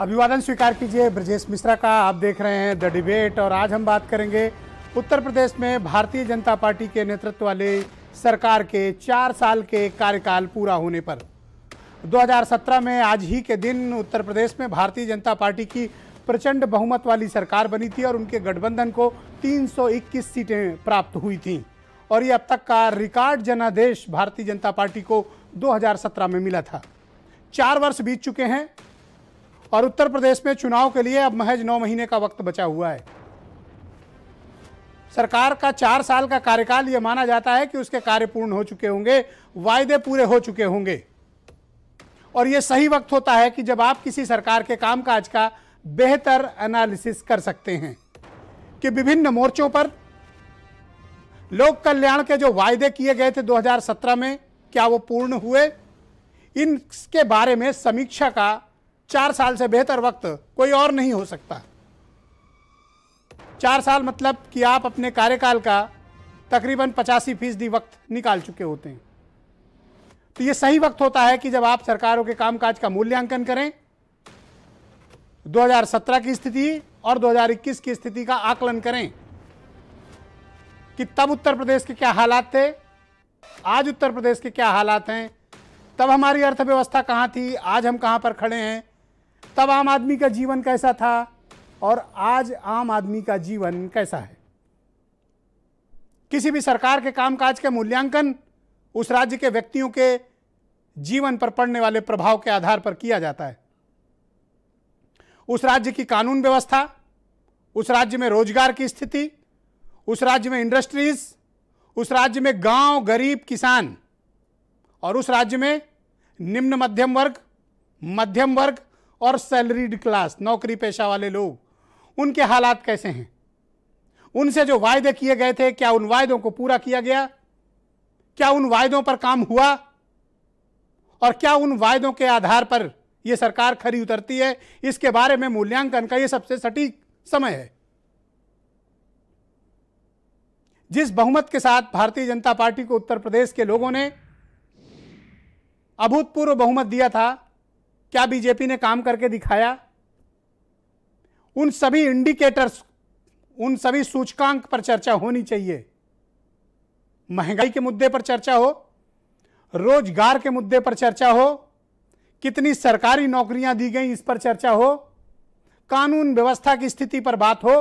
अभिवादन स्वीकार कीजिए ब्रजेश मिश्रा का आप देख रहे हैं द डिबेट और आज हम बात करेंगे उत्तर प्रदेश में भारतीय जनता पार्टी के नेतृत्व वाले सरकार के चार साल के कार्यकाल पूरा होने पर 2017 में आज ही के दिन उत्तर प्रदेश में भारतीय जनता पार्टी की प्रचंड बहुमत वाली सरकार बनी थी और उनके गठबंधन को 321 सीटें प्राप्त हुई थीं और ये अब तक का रिकॉर्ड जनादेश भारतीय जनता पार्टी को 2017 में मिला था चार वर्ष बीत चुके हैं और उत्तर प्रदेश में चुनाव के लिए अब महज नौ महीने का वक्त बचा हुआ है सरकार का चार साल का कार्यकाल यह माना जाता है कि उसके कार्य पूर्ण हो चुके होंगे वायदे पूरे हो चुके होंगे और यह सही वक्त होता है कि जब आप किसी सरकार के कामकाज का बेहतर एनालिसिस कर सकते हैं कि विभिन्न मोर्चों पर लोक कल्याण के जो वायदे किए गए थे 2017 में क्या वो पूर्ण हुए इनके बारे में समीक्षा का चार साल से बेहतर वक्त कोई और नहीं हो सकता चार साल मतलब कि आप अपने कार्यकाल का तकरीबन पचासी फीसदी वक्त निकाल चुके होते हैं तो ये सही वक्त होता है कि जब आप सरकारों के कामकाज का मूल्यांकन करें 2017 की स्थिति और 2021 की स्थिति का आकलन करें कि तब उत्तर प्रदेश के क्या हालात थे आज उत्तर प्रदेश के क्या हालात हैं तब हमारी अर्थव्यवस्था कहाँ थी आज हम कहाँ पर खड़े हैं तब आम आदमी का जीवन कैसा था और आज आम आदमी का जीवन कैसा है किसी भी सरकार के कामकाज का मूल्यांकन उस राज्य के व्यक्तियों के जीवन पर पड़ने वाले प्रभाव के आधार पर किया जाता है उस राज्य की कानून व्यवस्था उस राज्य में रोजगार की स्थिति उस राज्य में इंडस्ट्रीज उस राज्य में गांव गरीब किसान और उस राज्य में निम्न मध्यम वर्ग मध्यम वर्ग और सैलरीड क्लास नौकरी पेशा वाले लोग उनके हालात कैसे हैं उनसे जो वायदे किए गए थे क्या उन वायदों को पूरा किया गया क्या उन वायदों पर काम हुआ और क्या उन वायदों के आधार पर यह सरकार खरी उतरती है इसके बारे में मूल्यांकन का यह सबसे सटीक समय है जिस बहुमत के साथ भारतीय जनता पार्टी को उत्तर प्रदेश के लोगों ने अभूतपूर्व बहुमत दिया था क्या बीजेपी ने काम करके दिखाया उन सभी इंडिकेटर्स उन सभी सूचकांक पर चर्चा होनी चाहिए महंगाई के मुद्दे पर चर्चा हो रोजगार के मुद्दे पर चर्चा हो कितनी सरकारी नौकरियां दी गई इस पर चर्चा हो कानून व्यवस्था की स्थिति पर बात हो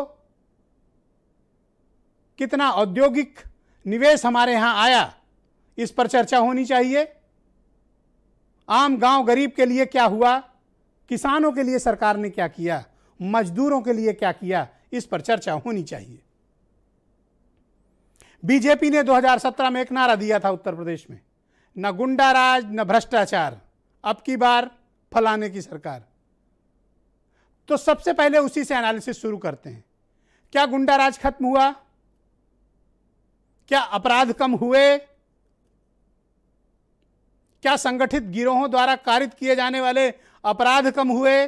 कितना औद्योगिक निवेश हमारे यहां आया इस पर चर्चा होनी चाहिए आम गांव गरीब के लिए क्या हुआ किसानों के लिए सरकार ने क्या किया मजदूरों के लिए क्या किया इस पर चर्चा होनी चाहिए बीजेपी ने 2017 में एक नारा दिया था उत्तर प्रदेश में न गुंडा राज न भ्रष्टाचार अब की बार फलाने की सरकार तो सबसे पहले उसी से एनालिसिस शुरू करते हैं क्या गुंडा राज खत्म हुआ क्या अपराध कम हुए क्या संगठित गिरोहों द्वारा कारित किए जाने वाले अपराध कम हुए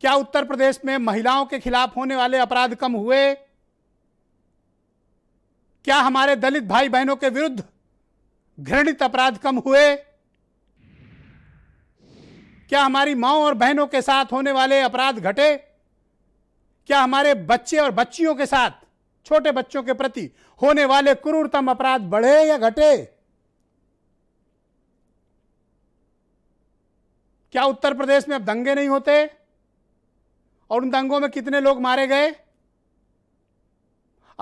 क्या उत्तर प्रदेश में महिलाओं के खिलाफ होने वाले अपराध कम हुए क्या हमारे दलित भाई बहनों के विरुद्ध घृणित अपराध कम हुए क्या हमारी माओ और बहनों के साथ होने वाले अपराध घटे क्या हमारे बच्चे और बच्चियों के साथ छोटे बच्चों के प्रति होने वाले क्रूरतम अपराध बढ़े या घटे क्या उत्तर प्रदेश में अब दंगे नहीं होते और उन दंगों में कितने लोग मारे गए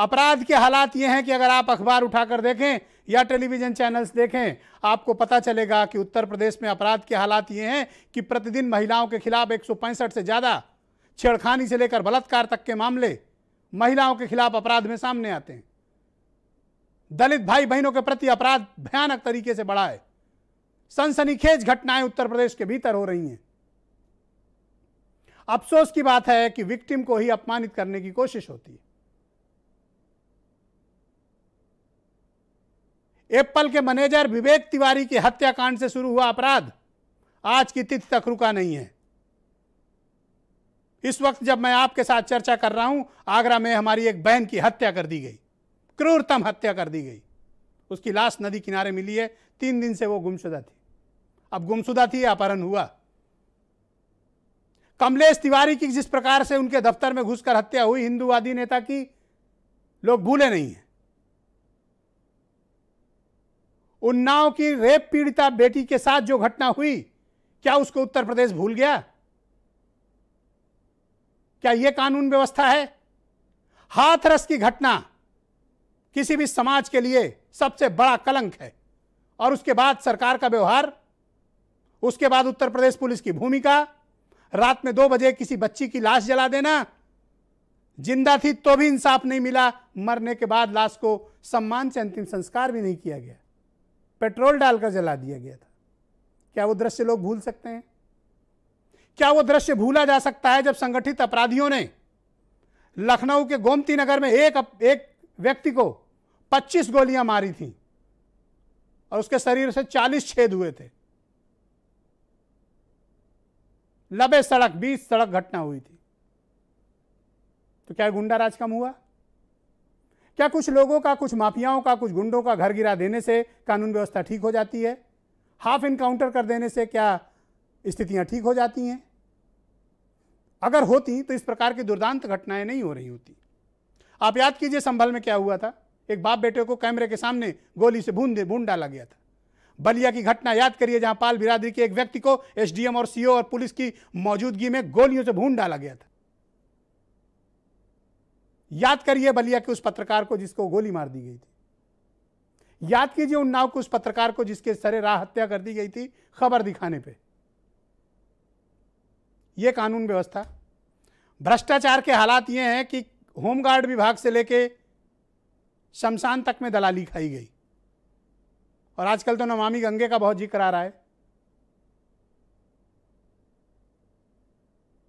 अपराध के हालात ये हैं कि अगर आप अखबार उठाकर देखें या टेलीविज़न चैनल्स देखें आपको पता चलेगा कि उत्तर प्रदेश में अपराध के हालात ये हैं कि प्रतिदिन महिलाओं के खिलाफ एक से ज़्यादा छेड़खानी से लेकर बलात्कार तक के मामले महिलाओं के खिलाफ अपराध में सामने आते हैं दलित भाई बहनों के प्रति अपराध भयानक तरीके से बढ़ा है सनसनीखेज घटनाएं उत्तर प्रदेश के भीतर हो रही हैं अफसोस की बात है कि विक्टिम को ही अपमानित करने की कोशिश होती है एप्पल के मैनेजर विवेक तिवारी की हत्याकांड से शुरू हुआ अपराध आज की तिथि तक रुका नहीं है इस वक्त जब मैं आपके साथ चर्चा कर रहा हूं आगरा में हमारी एक बहन की हत्या कर दी गई क्रूरतम हत्या कर दी गई उसकी लाश नदी किनारे मिली है तीन दिन से वो गुमशुदा थी अब गुमशुदा थी अपहरण हुआ कमलेश तिवारी की जिस प्रकार से उनके दफ्तर में घुसकर हत्या हुई हिंदूवादी नेता की लोग भूले नहीं हैं उन्नाव की रेप पीड़िता बेटी के साथ जो घटना हुई क्या उसको उत्तर प्रदेश भूल गया क्या यह कानून व्यवस्था है हाथरस की घटना किसी भी समाज के लिए सबसे बड़ा कलंक है और उसके बाद सरकार का व्यवहार उसके बाद उत्तर प्रदेश पुलिस की भूमिका रात में दो बजे किसी बच्ची की लाश जला देना जिंदा थी तो भी इंसाफ नहीं मिला मरने के बाद लाश को सम्मान से अंतिम संस्कार भी नहीं किया गया पेट्रोल डालकर जला दिया गया था क्या वो दृश्य लोग भूल सकते हैं क्या वो दृश्य भूला जा सकता है जब संगठित अपराधियों ने लखनऊ के गोमती नगर में एक एक व्यक्ति को 25 गोलियां मारी थी और उसके शरीर से 40 छेद हुए थे लबे सड़क बीस सड़क घटना हुई थी तो क्या गुंडा राज कम हुआ क्या कुछ लोगों का कुछ माफियाओं का कुछ गुंडों का घर गिरा देने से कानून व्यवस्था ठीक हो जाती है हाफ इनकाउंटर कर देने से क्या स्थितियां ठीक हो जाती हैं अगर होती तो इस प्रकार की दुर्दांत घटनाएं नहीं हो रही होती आप याद कीजिए संभल में क्या हुआ था एक बाप बेटे को कैमरे के सामने गोली से भून दे भून डाला गया था बलिया की घटना याद करिए जहां पाल बिरादरी के एक व्यक्ति को एसडीएम और सीओ और पुलिस की मौजूदगी में गोलियों से भून डाला गया था याद करिए बलिया के उस पत्रकार को जिसको गोली मार दी गई थी याद कीजिए उन्नाव के उस पत्रकार को जिसके सरे राह हत्या कर दी गई थी खबर दिखाने पर यह कानून व्यवस्था भ्रष्टाचार के हालात ये हैं कि होमगार्ड विभाग से लेके शमशान तक में दलाली खाई गई और आजकल तो नमामि गंगे का बहुत जिक्र आ रहा है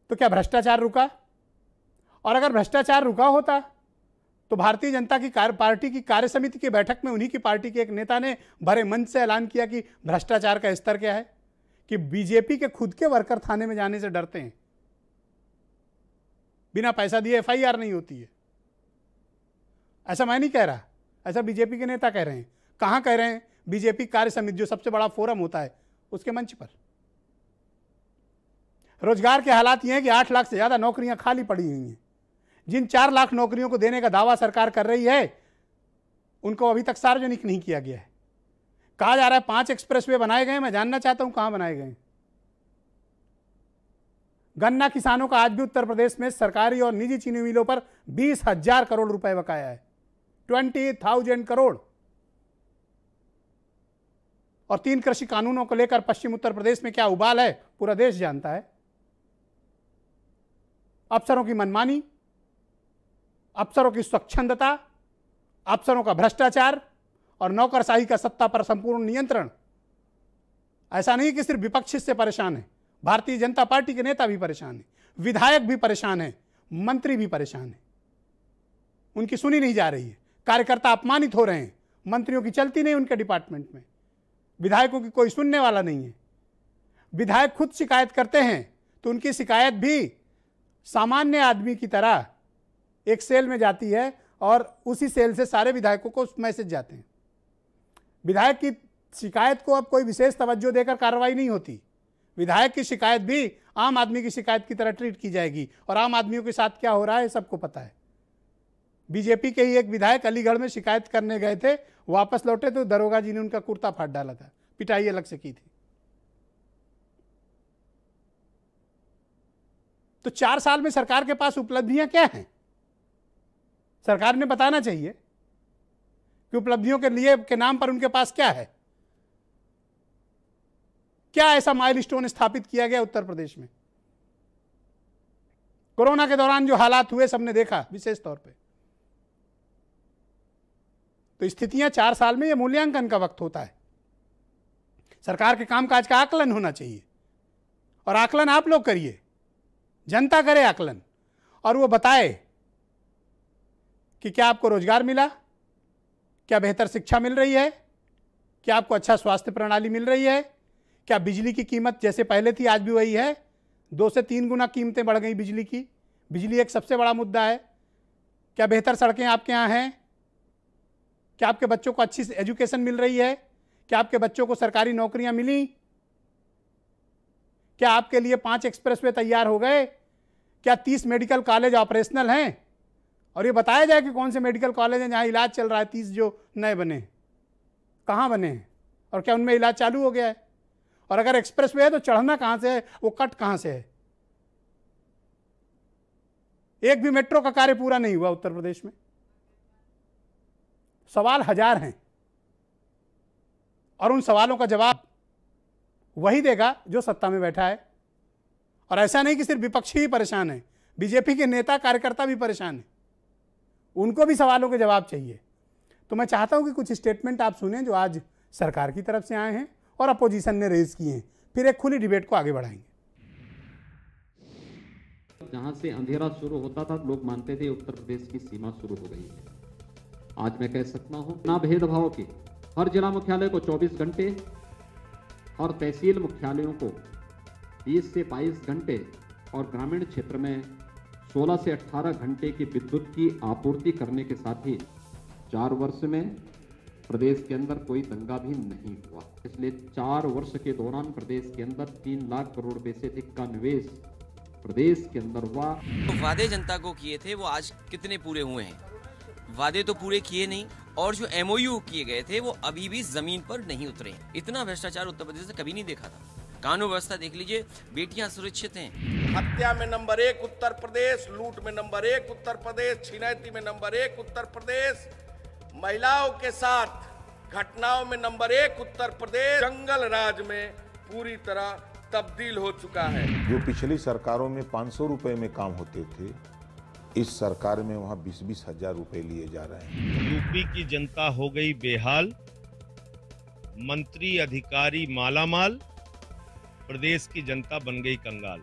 तो क्या भ्रष्टाचार रुका और अगर भ्रष्टाचार रुका होता तो भारतीय जनता की कार, पार्टी की कार्य समिति की बैठक में उन्हीं की पार्टी के एक नेता ने भरे मंच से ऐलान किया कि भ्रष्टाचार का स्तर क्या है कि बीजेपी के खुद के वर्कर थाने में जाने से डरते हैं बिना पैसा दिए एफआईआर नहीं होती है ऐसा मैं नहीं कह रहा ऐसा बीजेपी के नेता कह रहे हैं कहां कह रहे हैं बीजेपी कार्य समिति जो सबसे बड़ा फोरम होता है उसके मंच पर रोजगार के हालात ये हैं कि आठ लाख से ज़्यादा नौकरियां खाली पड़ी हुई हैं जिन चार लाख नौकरियों को देने का दावा सरकार कर रही है उनको अभी तक सार्वजनिक नहीं किया गया है कहा जा रहा है पांच एक्सप्रेस बनाए गए मैं जानना चाहता हूं कहां बनाए गए गन्ना किसानों का आज भी उत्तर प्रदेश में सरकारी और निजी चीनी मिलों पर बीस हजार करोड़ रुपए बकाया है ट्वेंटी थाउजेंड करोड़ और तीन कृषि कानूनों को लेकर पश्चिम उत्तर प्रदेश में क्या उबाल है पूरा देश जानता है अफसरों की मनमानी अफसरों की स्वच्छंदता अफसरों का भ्रष्टाचार और नौकरशाही का सत्ता पर संपूर्ण नियंत्रण ऐसा नहीं कि सिर्फ विपक्ष से परेशान है भारतीय जनता पार्टी के नेता भी परेशान है विधायक भी परेशान है मंत्री भी परेशान है उनकी सुनी नहीं जा रही है कार्यकर्ता अपमानित हो रहे हैं मंत्रियों की चलती नहीं उनके डिपार्टमेंट में विधायकों की कोई सुनने वाला नहीं है विधायक खुद शिकायत करते हैं तो उनकी शिकायत भी सामान्य आदमी की तरह एक सेल में जाती है और उसी सेल से सारे विधायकों को मैसेज जाते हैं विधायक की शिकायत को अब कोई विशेष तवज्जो देकर कार्रवाई नहीं होती विधायक की शिकायत भी आम आदमी की शिकायत की तरह ट्रीट की जाएगी और आम आदमियों के साथ क्या हो रहा है सबको पता है बीजेपी के ही एक विधायक अलीगढ़ में शिकायत करने गए थे वापस लौटे तो दरोगा जी ने उनका कुर्ता फाट डाला था पिटाई अलग से की थी तो चार साल में सरकार के पास उपलब्धियां क्या हैं सरकार ने बताना चाहिए कि उपलब्धियों के लिए के नाम पर उनके पास क्या है क्या ऐसा माइलस्टोन स्थापित किया गया उत्तर प्रदेश में कोरोना के दौरान जो हालात हुए सबने देखा विशेष तौर पे तो स्थितियां चार साल में यह मूल्यांकन का वक्त होता है सरकार के कामकाज का आकलन होना चाहिए और आकलन आप लोग करिए जनता करे आकलन और वो बताए कि क्या आपको रोजगार मिला क्या बेहतर शिक्षा मिल रही है क्या आपको अच्छा स्वास्थ्य प्रणाली मिल रही है क्या बिजली की कीमत जैसे पहले थी आज भी वही है दो से तीन गुना कीमतें बढ़ गई बिजली की बिजली एक सबसे बड़ा मुद्दा है क्या बेहतर सड़कें आपके यहाँ हैं क्या आपके बच्चों को अच्छी एजुकेशन मिल रही है क्या आपके बच्चों को सरकारी नौकरियां मिली क्या आपके लिए पांच एक्सप्रेसवे तैयार हो गए क्या तीस मेडिकल कॉलेज ऑपरेशनल हैं और ये बताया जाए कि कौन से मेडिकल कॉलेज हैं जहां इलाज चल रहा है तीस जो नए बने कहाँ बने हैं और क्या उनमें इलाज चालू हो गया है और अगर एक्सप्रेस वे है तो चढ़ना कहाँ से है वो कट कहाँ से है एक भी मेट्रो का कार्य पूरा नहीं हुआ उत्तर प्रदेश में सवाल हजार हैं और उन सवालों का जवाब वही देगा जो सत्ता में बैठा है और ऐसा नहीं कि सिर्फ विपक्षी ही परेशान है बीजेपी के नेता कार्यकर्ता भी परेशान है उनको भी सवालों के जवाब चाहिए तो मैं चाहता हूं कि कुछ स्टेटमेंट आप सुने जो आज सरकार की तरफ से आए हैं और अपोजिशन ने रेज किए हैं फिर एक खुली डिबेट को आगे बढ़ाएंगे जहां से अंधेरा शुरू होता था लोग मानते थे उत्तर प्रदेश की सीमा शुरू हो गई है आज मैं कह सकता हूं ना भेदभाव की हर जिला मुख्यालय को 24 घंटे और तहसील मुख्यालयों को 20 से 22 घंटे और ग्रामीण क्षेत्र में 16 से 18 घंटे की विद्युत की आपूर्ति करने के साथ ही चार वर्ष में प्रदेश के अंदर कोई दंगा भी नहीं हुआ इसलिए चार वर्ष के दौरान प्रदेश के अंदर तीन लाख करोड़ रुपए से अधिक का निवेश प्रदेश के अंदर हुआ तो वादे जनता को किए थे वो आज कितने पूरे हुए हैं वादे तो पूरे किए नहीं और जो एमओयू किए गए थे वो अभी भी जमीन पर नहीं उतरे इतना भ्रष्टाचार उत्तर प्रदेश ने कभी नहीं देखा था कानून व्यवस्था देख लीजिए बेटियां सुरक्षित हैं हत्या में नंबर एक उत्तर प्रदेश लूट में नंबर एक उत्तर प्रदेश छिनैती में नंबर एक उत्तर प्रदेश महिलाओं के साथ घटनाओं में नंबर एक उत्तर प्रदेश जंगल राज में पूरी तरह तब्दील हो चुका है जो पिछली सरकारों में पाँच सौ रुपए में काम होते थे इस सरकार में वहाँ बीस बीस हजार रुपए लिए जा रहे हैं यूपी की जनता हो गई बेहाल मंत्री अधिकारी मालामाल प्रदेश की जनता बन गई कंगाल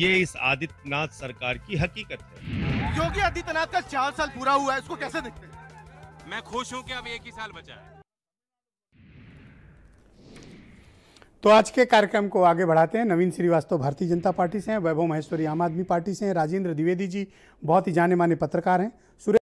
ये इस आदित्यनाथ सरकार की हकीकत है योगी आदित्यनाथ का चार साल पूरा हुआ है इसको कैसे देखते हैं मैं खुश हूँ कि अब एक ही साल बचा है तो आज के कार्यक्रम को आगे बढ़ाते हैं नवीन श्रीवास्तव भारतीय जनता पार्टी से हैं वैभव महेश्वरी आम आदमी पार्टी से हैं राजेंद्र द्विवेदी जी बहुत ही जाने माने पत्रकार हैं सुरेश